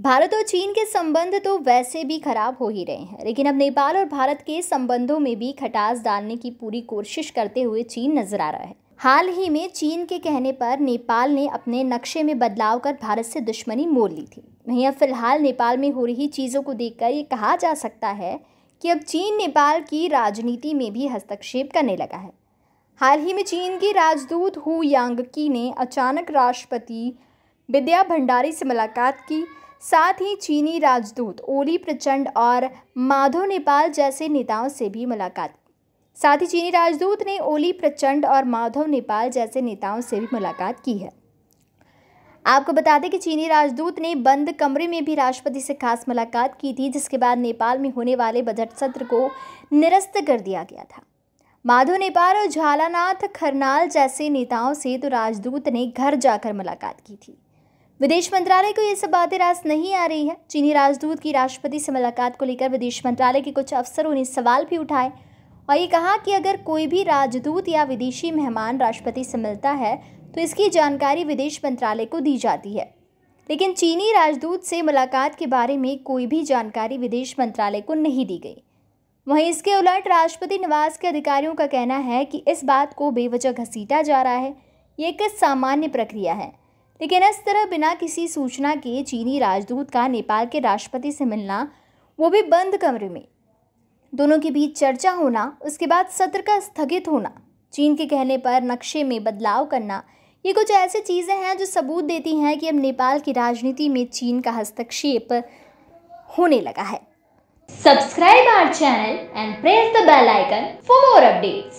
भारत और चीन के संबंध तो वैसे भी खराब हो ही रहे हैं लेकिन अब नेपाल और भारत के संबंधों में भी खटास डालने की पूरी कोशिश करते हुए चीन नजर आ रहा है हाल ही में चीन के कहने पर नेपाल ने अपने नक्शे में बदलाव कर भारत से दुश्मनी मोल ली थी वहीं अब फिलहाल नेपाल में हो रही चीज़ों को देखकर ये कहा जा सकता है कि अब चीन नेपाल की राजनीति में भी हस्तक्षेप करने लगा है हाल ही में चीन के राजदूत हु यांगकी ने अचानक राष्ट्रपति विद्या भंडारी से मुलाकात की साथ ही चीनी राजदूत ओली प्रचंड और माधव नेपाल जैसे नेताओं से भी मुलाकात साथ ही चीनी राजदूत ने ओली प्रचंड और माधव नेपाल जैसे नेताओं से भी मुलाकात की है आपको बता दें कि चीनी राजदूत ने बंद कमरे में भी राष्ट्रपति से खास मुलाकात की थी जिसके बाद नेपाल में होने वाले बजट सत्र को निरस्त कर दिया गया था माधव नेपाल और झालानाथ खरनाल जैसे नेताओं से तो राजदूत ने घर जाकर मुलाकात की थी विदेश मंत्रालय को ये सब बातें रास नहीं आ रही हैं चीनी राजदूत की राष्ट्रपति से मुलाकात को लेकर विदेश मंत्रालय के कुछ अफसरों ने सवाल भी उठाए और ये कहा कि अगर कोई भी राजदूत या विदेशी मेहमान राष्ट्रपति से मिलता है तो इसकी जानकारी विदेश मंत्रालय को दी जाती है लेकिन चीनी राजदूत से मुलाकात के बारे में कोई भी जानकारी विदेश मंत्रालय को नहीं दी गई वहीं इसके उलट राष्ट्रपति निवास के अधिकारियों का कहना है कि इस बात को बेवजह घसीटा जा रहा है ये एक सामान्य प्रक्रिया है लेकिन इस तरह बिना किसी सूचना के चीनी राजदूत का नेपाल के राष्ट्रपति से मिलना वो भी बंद कमरे में दोनों के बीच चर्चा होना उसके बाद सत्र का स्थगित होना चीन के कहने पर नक्शे में बदलाव करना ये कुछ ऐसी चीज़ें हैं जो सबूत देती हैं कि अब नेपाल की राजनीति में चीन का हस्तक्षेप होने लगा है subscribe our channel and press the bell icon for more updates